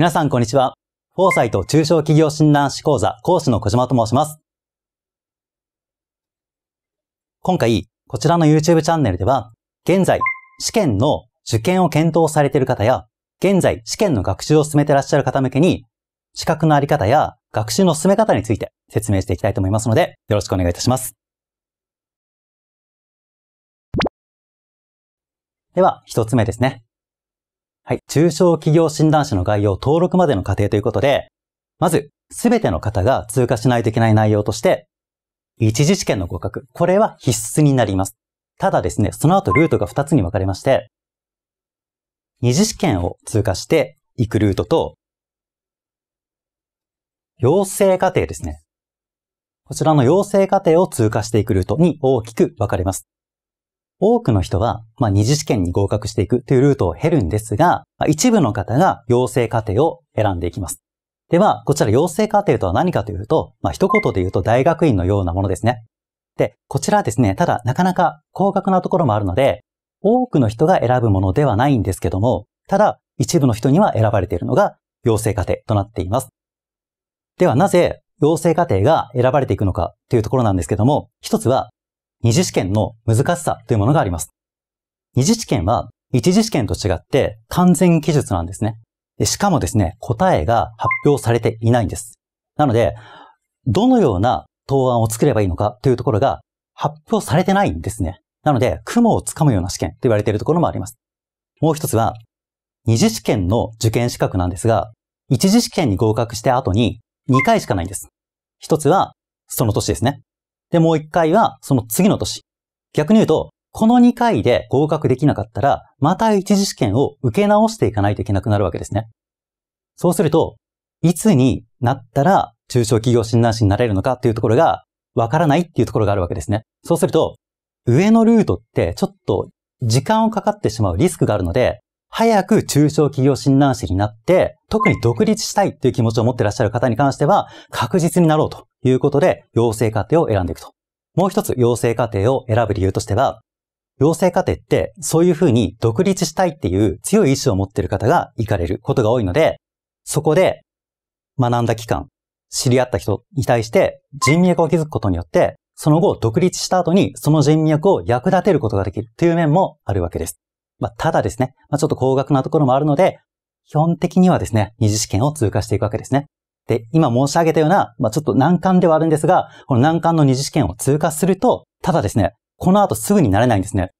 皆さんこんにちは。フォーサイト中小企業診断士講座講師の小島と申します。今回、こちらの YouTube チャンネルでは、現在、試験の受験を検討されている方や、現在、試験の学習を進めていらっしゃる方向けに、資格のあり方や学習の進め方について説明していきたいと思いますので、よろしくお願いいたします。では、一つ目ですね。はい、中小企業診断士の概要登録までの過程ということで、まず、すべての方が通過しないといけない内容として、一次試験の合格。これは必須になります。ただですね、その後ルートが2つに分かれまして、二次試験を通過していくルートと、養成課程ですね。こちらの養成課程を通過していくルートに大きく分かれます。多くの人は、まあ、二次試験に合格していくというルートを経るんですが、まあ、一部の方が養成課程を選んでいきます。では、こちら養成課程とは何かというと、まあ、一言で言うと大学院のようなものですね。で、こちらですね、ただなかなか高額なところもあるので、多くの人が選ぶものではないんですけども、ただ一部の人には選ばれているのが養成課程となっています。ではなぜ養成課程が選ばれていくのかというところなんですけども、一つは二次試験の難しさというものがあります。二次試験は一次試験と違って完全記述なんですね。しかもですね、答えが発表されていないんです。なので、どのような答案を作ればいいのかというところが発表されてないんですね。なので、雲をつかむような試験と言われているところもあります。もう一つは、二次試験の受験資格なんですが、一次試験に合格した後に2回しかないんです。一つは、その年ですね。で、もう1回はその次の年。逆に言うと、この2回で合格できなかったら、また一次試験を受け直していかないといけなくなるわけですね。そうすると、いつになったら中小企業診断士になれるのかっていうところが、わからないっていうところがあるわけですね。そうすると、上のルートってちょっと時間をかかってしまうリスクがあるので、早く中小企業診断士になって、特に独立したいという気持ちを持ってらっしゃる方に関しては、確実になろうということで、養成課程を選んでいくと。もう一つ養成課程を選ぶ理由としては、養成課程ってそういうふうに独立したいっていう強い意志を持っている方が行かれることが多いので、そこで学んだ期間、知り合った人に対して人脈を築くことによって、その後独立した後にその人脈を役立てることができるという面もあるわけです。まあ、ただですね、まあ、ちょっと高額なところもあるので、基本的にはですね、二次試験を通過していくわけですね。で、今申し上げたような、まあ、ちょっと難関ではあるんですが、この難関の二次試験を通過すると、ただですね、この後すぐになれないんですね。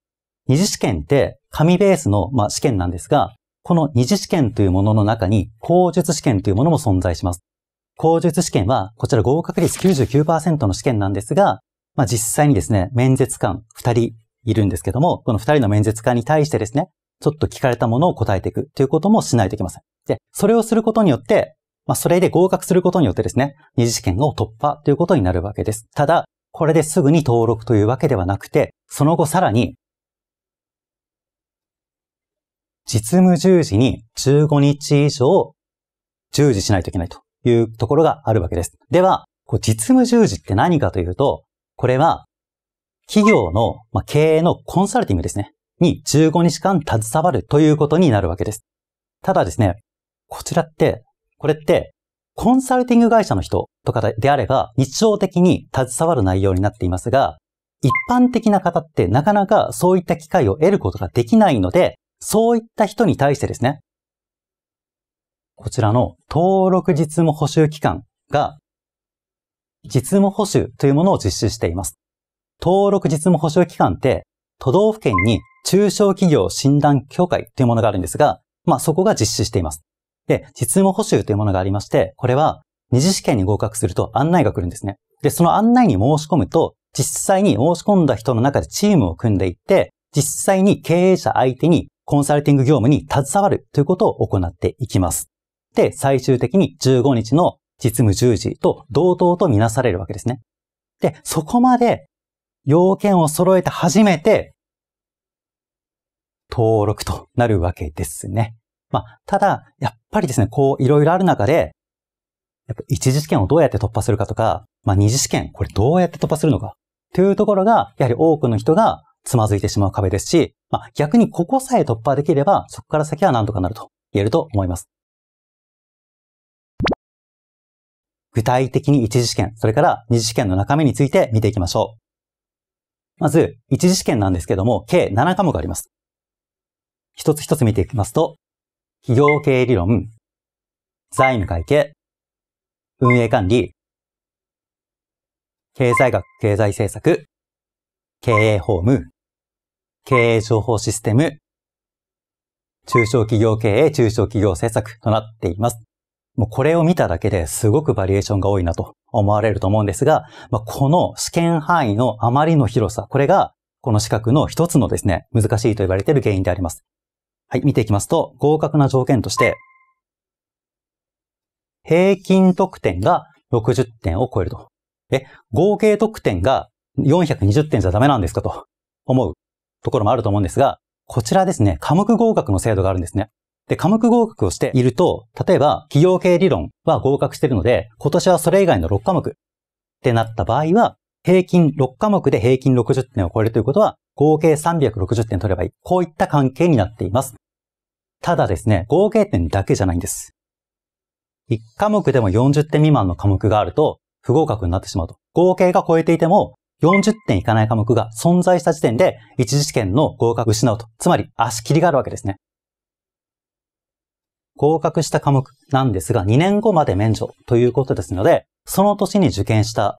二次試験って紙ベースの、まあ、試験なんですが、この二次試験というものの中に、口述試験というものも存在します。口述試験は、こちら合格率99%の試験なんですが、まあ、実際にですね、面接官2人いるんですけども、この二人の面接官に対してですね、ちょっと聞かれたものを答えていくということもしないといけません。で、それをすることによって、まあ、それで合格することによってですね、二次試験を突破ということになるわけです。ただ、これですぐに登録というわけではなくて、その後さらに、実務従事に15日以上従事しないといけないというところがあるわけです。では、実務従事って何かというと、これは企業の、まあ、経営のコンサルティングですね、に15日間携わるということになるわけです。ただですね、こちらって、これって、コンサルティング会社の人とかであれば、日常的に携わる内容になっていますが、一般的な方ってなかなかそういった機会を得ることができないので、そういった人に対してですね、こちらの登録実務補修期間が、実務補修というものを実施しています。登録実務保証機関って、都道府県に中小企業診断協会というものがあるんですが、まあそこが実施しています。で、実務補修というものがありまして、これは二次試験に合格すると案内が来るんですね。で、その案内に申し込むと、実際に申し込んだ人の中でチームを組んでいって、実際に経営者相手にコンサルティング業務に携わるということを行っていきます。で、最終的に15日の実務10時と同等とみなされるわけですね。で、そこまで要件を揃えて初めて、登録となるわけですね。まあ、ただ、やっぱりですね、こういろいろある中で、やっぱ一次試験をどうやって突破するかとか、まあ二次試験、これどうやって突破するのか、というところが、やはり多くの人がつまずいてしまう壁ですし、まあ逆にここさえ突破できれば、そこから先は何とかなると言えると思います。具体的に一次試験、それから二次試験の中身について見ていきましょう。まず、一次試験なんですけども、計7科目あります。一つ一つ見ていきますと、企業経営理論、財務会計、運営管理、経済学、経済政策、経営法務、経営情報システム、中小企業経営、中小企業政策となっています。もうこれを見ただけですごくバリエーションが多いなと思われると思うんですが、まあ、この試験範囲のあまりの広さ、これがこの資格の一つのですね、難しいと言われている原因であります。はい、見ていきますと、合格な条件として、平均得点が60点を超えると。え、合計得点が420点じゃダメなんですかと思うところもあると思うんですが、こちらですね、科目合格の制度があるんですね。で、科目合格をしていると、例えば、企業系理論は合格しているので、今年はそれ以外の6科目ってなった場合は、平均6科目で平均60点を超えるということは、合計360点取ればいい。こういった関係になっています。ただですね、合計点だけじゃないんです。1科目でも40点未満の科目があると、不合格になってしまうと。合計が超えていても、40点いかない科目が存在した時点で、一次試験の合格を失うと。つまり、足切りがあるわけですね。合格した科目なんですが、2年後まで免除ということですので、その年に受験した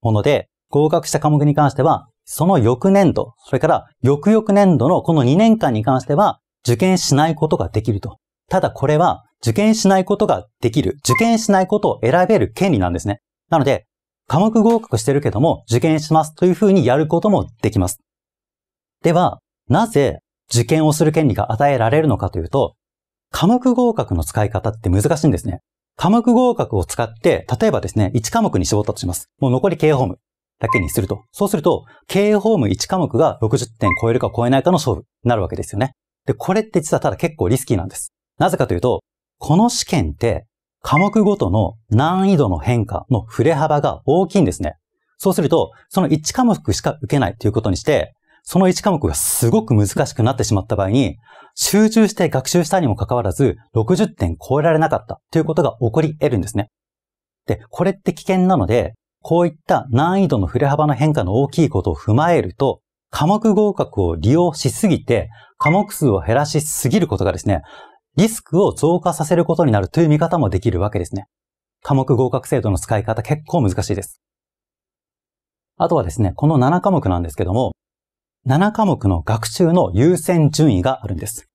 もので、合格した科目に関しては、その翌年度、それから翌々年度のこの2年間に関しては、受験しないことができると。ただこれは、受験しないことができる、受験しないことを選べる権利なんですね。なので、科目合格してるけども、受験しますというふうにやることもできます。では、なぜ受験をする権利が与えられるのかというと、科目合格の使い方って難しいんですね。科目合格を使って、例えばですね、1科目に絞ったとします。もう残り K ホームだけにすると。そうすると、K ホーム1科目が60点超えるか超えないかの勝負になるわけですよね。で、これって実はただ結構リスキーなんです。なぜかというと、この試験って科目ごとの難易度の変化の振れ幅が大きいんですね。そうすると、その1科目しか受けないということにして、その1科目がすごく難しくなってしまった場合に、集中して学習したにもかかわらず、60点超えられなかったということが起こり得るんですね。で、これって危険なので、こういった難易度の振れ幅の変化の大きいことを踏まえると、科目合格を利用しすぎて、科目数を減らしすぎることがですね、リスクを増加させることになるという見方もできるわけですね。科目合格制度の使い方結構難しいです。あとはですね、この7科目なんですけども、7科目の学習の優先順位があるんです。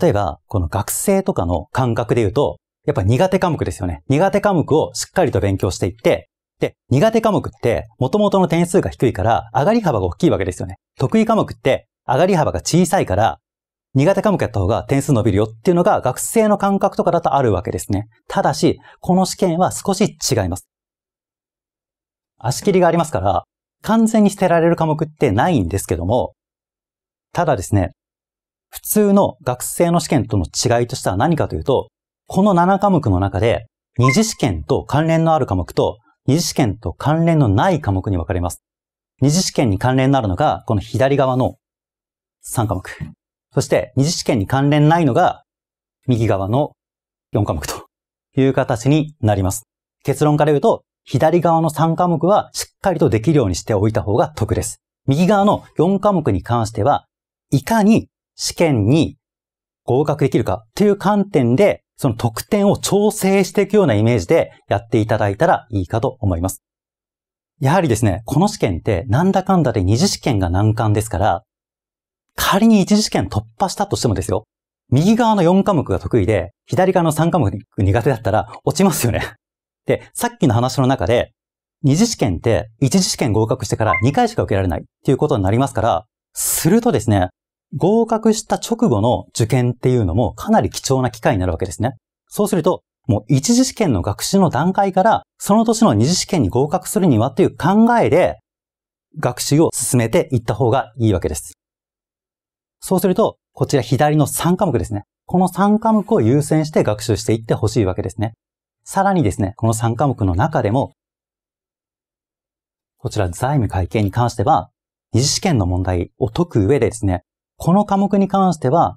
例えば、この学生とかの感覚で言うと、やっぱ苦手科目ですよね。苦手科目をしっかりと勉強していって、で、苦手科目って、元々の点数が低いから、上がり幅が大きいわけですよね。得意科目って、上がり幅が小さいから、苦手科目やった方が点数伸びるよっていうのが学生の感覚とかだとあるわけですね。ただし、この試験は少し違います。足切りがありますから、完全に捨てられる科目ってないんですけども、ただですね、普通の学生の試験との違いとしては何かというと、この7科目の中で、二次試験と関連のある科目と、二次試験と関連のない科目に分かれます。二次試験に関連のあるのが、この左側の3科目。そして、二次試験に関連ないのが、右側の4科目という形になります。結論から言うと、左側の3科目はしっかりとできるようにしておいた方が得です。右側の4科目に関しては、いかに試験に合格できるかという観点で、その得点を調整していくようなイメージでやっていただいたらいいかと思います。やはりですね、この試験ってなんだかんだで二次試験が難関ですから、仮に一次試験突破したとしてもですよ、右側の4科目が得意で、左側の3科目苦手だったら落ちますよね。で、さっきの話の中で、二次試験って一次試験合格してから2回しか受けられないっていうことになりますから、するとですね、合格した直後の受験っていうのもかなり貴重な機会になるわけですね。そうすると、もう一次試験の学習の段階から、その年の二次試験に合格するにはという考えで、学習を進めていった方がいいわけです。そうすると、こちら左の3科目ですね。この3科目を優先して学習していってほしいわけですね。さらにですね、この3科目の中でも、こちら財務会計に関しては、二次試験の問題を解く上でですね、この科目に関しては、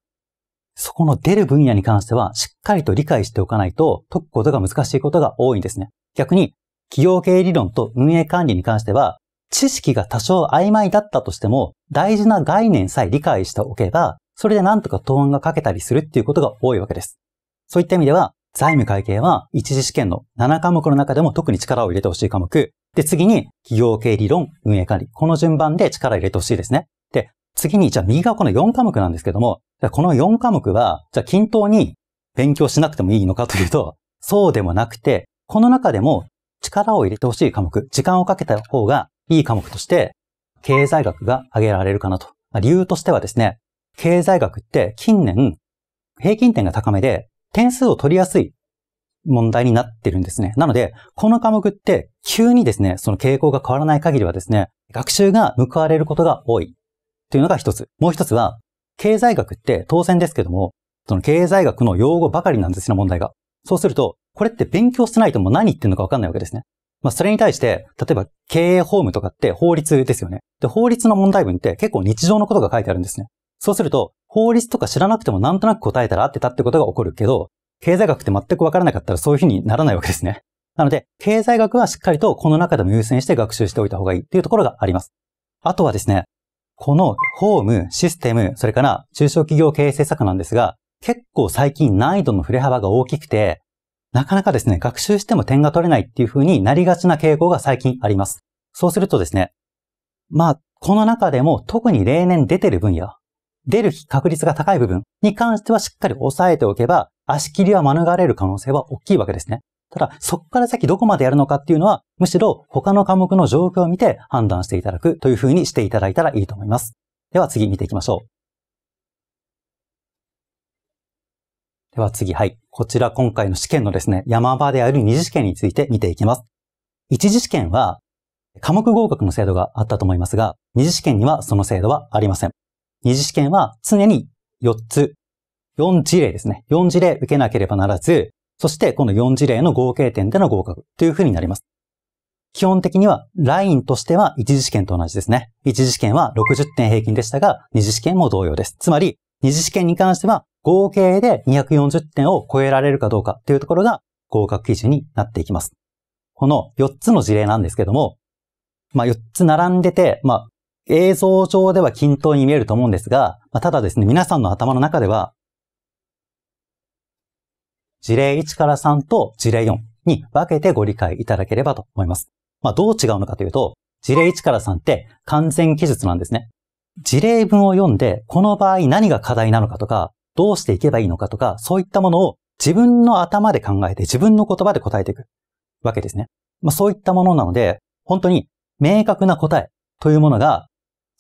そこの出る分野に関しては、しっかりと理解しておかないと解くことが難しいことが多いんですね。逆に、企業経営理論と運営管理に関しては、知識が多少曖昧だったとしても、大事な概念さえ理解しておけば、それでなんとか答案が書けたりするっていうことが多いわけです。そういった意味では、財務会計は一次試験の7科目の中でも特に力を入れてほしい科目、で、次に、企業経理論、運営管理。この順番で力入れてほしいですね。で、次に、じゃあ右側この4科目なんですけども、じゃあこの4科目は、じゃあ均等に勉強しなくてもいいのかというと、そうでもなくて、この中でも力を入れてほしい科目、時間をかけた方がいい科目として、経済学が挙げられるかなと。理由としてはですね、経済学って近年、平均点が高めで、点数を取りやすい問題になってるんですね。なので、この科目って急にですね、その傾向が変わらない限りはですね、学習が報われることが多いというのが一つ。もう一つは、経済学って当然ですけども、その経済学の用語ばかりなんですね、問題が。そうすると、これって勉強してないともう何言ってるのかわかんないわけですね。まあ、それに対して、例えば経営法務とかって法律ですよね。で、法律の問題文って結構日常のことが書いてあるんですね。そうすると、法律とか知らなくてもなんとなく答えたら合ってたってことが起こるけど、経済学って全くわからなかったらそういうふうにならないわけですね。なので、経済学はしっかりとこの中でも優先して学習しておいた方がいいっていうところがあります。あとはですね、このホーム、システム、それから中小企業経営政策なんですが、結構最近難易度の振れ幅が大きくて、なかなかですね、学習しても点が取れないっていう風になりがちな傾向が最近あります。そうするとですね、まあ、この中でも特に例年出てる分野、出る確率が高い部分に関してはしっかり押さえておけば、足切りは免れる可能性は大きいわけですね。ただ、そこから先どこまでやるのかっていうのは、むしろ他の科目の状況を見て判断していただくというふうにしていただいたらいいと思います。では次見ていきましょう。では次、はい。こちら今回の試験のですね、山場である二次試験について見ていきます。一次試験は、科目合格の制度があったと思いますが、二次試験にはその制度はありません。二次試験は常に4つ4事例ですね。4事例受けなければならず、そしてこの4事例の合計点での合格というふうになります。基本的にはラインとしては一次試験と同じですね。一次試験は60点平均でしたが、二次試験も同様です。つまり、二次試験に関しては合計で240点を超えられるかどうかというところが合格基準になっていきます。この4つの事例なんですけども、まあ4つ並んでて、まあ映像上では均等に見えると思うんですが、まあ、ただですね、皆さんの頭の中では事例1から3と事例4に分けてご理解いただければと思います。まあ、どう違うのかというと、事例1から3って完全記述なんですね。事例文を読んで、この場合何が課題なのかとか、どうしていけばいいのかとか、そういったものを自分の頭で考えて、自分の言葉で答えていくわけですね。まあ、そういったものなので、本当に明確な答えというものが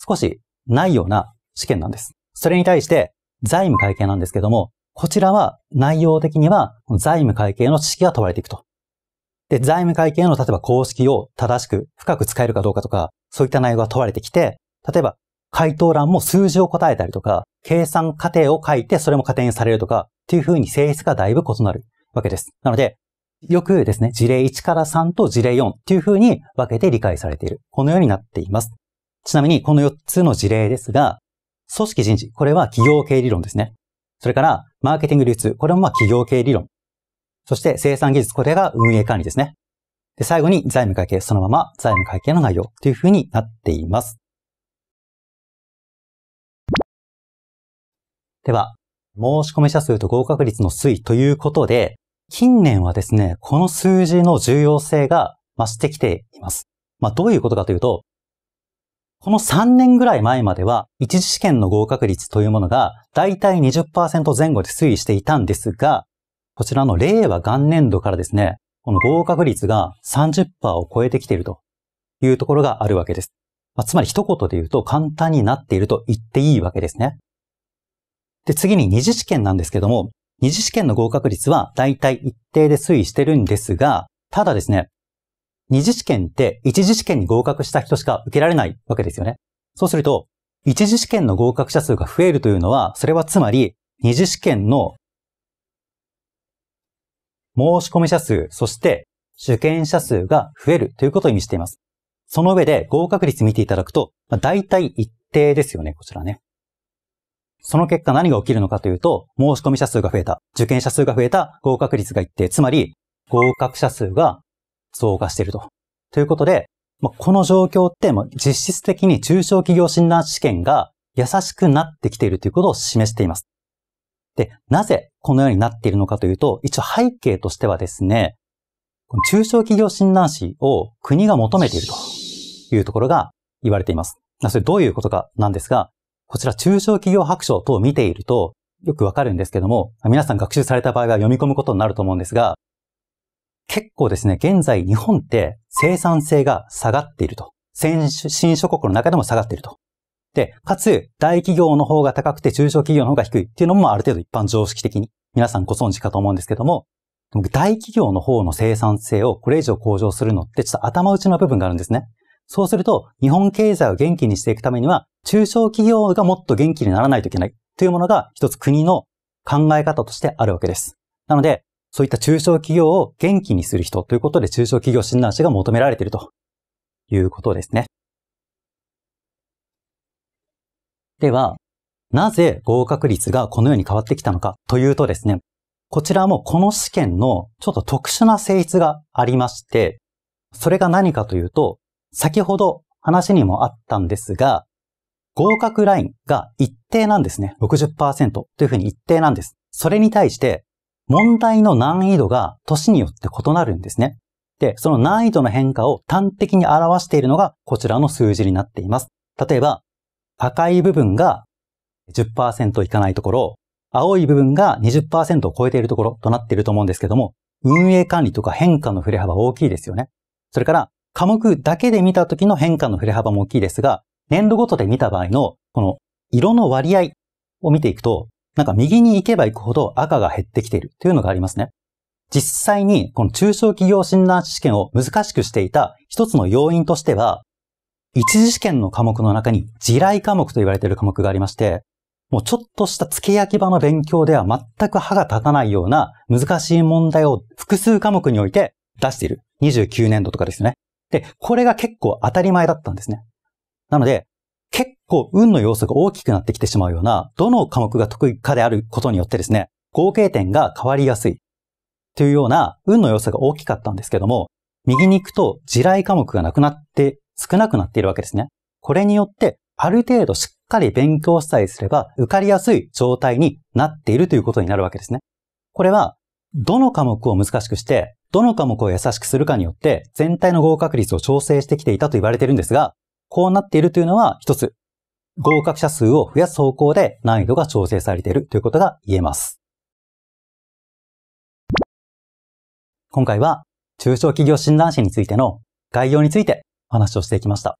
少しないような試験なんです。それに対して、財務会計なんですけども、こちらは内容的には財務会計の知識が問われていくと。で、財務会計の例えば公式を正しく深く使えるかどうかとか、そういった内容が問われてきて、例えば回答欄も数字を答えたりとか、計算過程を書いてそれも加点されるとか、っていう風に性質がだいぶ異なるわけです。なので、よくですね、事例1から3と事例4っていう風に分けて理解されている。このようになっています。ちなみに、この4つの事例ですが、組織人事、これは企業経理論ですね。それから、マーケティング流通。これもまあ企業経理論。そして生産技術。これが運営管理ですね。で、最後に財務会計。そのまま財務会計の内容というふうになっています。では、申し込み者数と合格率の推移ということで、近年はですね、この数字の重要性が増してきています。まあ、どういうことかというと、この3年ぐらい前までは、一次試験の合格率というものが、だいたい20%前後で推移していたんですが、こちらの令和元年度からですね、この合格率が30%を超えてきているというところがあるわけです。まあ、つまり一言で言うと簡単になっていると言っていいわけですね。で、次に二次試験なんですけども、二次試験の合格率はだいたい一定で推移してるんですが、ただですね、二次試験って一次試験に合格した人しか受けられないわけですよね。そうすると、一次試験の合格者数が増えるというのは、それはつまり、二次試験の申し込み者数、そして受験者数が増えるということを意味しています。その上で合格率見ていただくと、まあ、大体一定ですよね、こちらね。その結果何が起きるのかというと、申し込み者数が増えた、受験者数が増えた、合格率が一定、つまり合格者数が増加していると。ということで、まあ、この状況って実質的に中小企業診断試験が優しくなってきているということを示しています。で、なぜこのようになっているのかというと、一応背景としてはですね、この中小企業診断士を国が求めているというところが言われています。それどういうことかなんですが、こちら中小企業白書等を見ているとよくわかるんですけども、皆さん学習された場合は読み込むことになると思うんですが、結構ですね、現在日本って生産性が下がっていると。先進諸国の中でも下がっていると。で、かつ、大企業の方が高くて中小企業の方が低いっていうのもある程度一般常識的に皆さんご存知かと思うんですけども、大企業の方の生産性をこれ以上向上するのってちょっと頭打ちの部分があるんですね。そうすると、日本経済を元気にしていくためには、中小企業がもっと元気にならないといけないというものが一つ国の考え方としてあるわけです。なので、そういった中小企業を元気にする人ということで中小企業診断士が求められているということですね。では、なぜ合格率がこのように変わってきたのかというとですね、こちらもこの試験のちょっと特殊な性質がありまして、それが何かというと、先ほど話にもあったんですが、合格ラインが一定なんですね。60%というふうに一定なんです。それに対して、問題の難易度が年によって異なるんですね。で、その難易度の変化を端的に表しているのがこちらの数字になっています。例えば、赤い部分が10%いかないところ、青い部分が20%を超えているところとなっていると思うんですけども、運営管理とか変化の振れ幅大きいですよね。それから、科目だけで見た時の変化の振れ幅も大きいですが、年度ごとで見た場合の、この色の割合を見ていくと、なんか右に行けば行くほど赤が減ってきているというのがありますね。実際にこの中小企業診断試験を難しくしていた一つの要因としては、一次試験の科目の中に地雷科目と言われている科目がありまして、もうちょっとした付け焼き場の勉強では全く歯が立たないような難しい問題を複数科目において出している。29年度とかですね。で、これが結構当たり前だったんですね。なので、こう、運の要素が大きくなってきてしまうような、どの科目が得意かであることによってですね、合計点が変わりやすい。というような運の要素が大きかったんですけども、右に行くと地雷科目がなくなって少なくなっているわけですね。これによって、ある程度しっかり勉強したりすれば受かりやすい状態になっているということになるわけですね。これは、どの科目を難しくして、どの科目を優しくするかによって全体の合格率を調整してきていたと言われているんですが、こうなっているというのは一つ合格者数を増やす方向で難易度が調整されているということが言えます。今回は中小企業診断士についての概要についてお話をしていきました。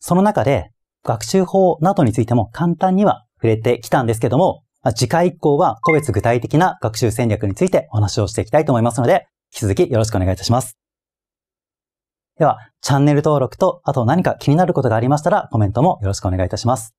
その中で学習法などについても簡単には触れてきたんですけども、次回以降は個別具体的な学習戦略についてお話をしていきたいと思いますので、引き続きよろしくお願いいたします。では、チャンネル登録と、あと何か気になることがありましたら、コメントもよろしくお願いいたします。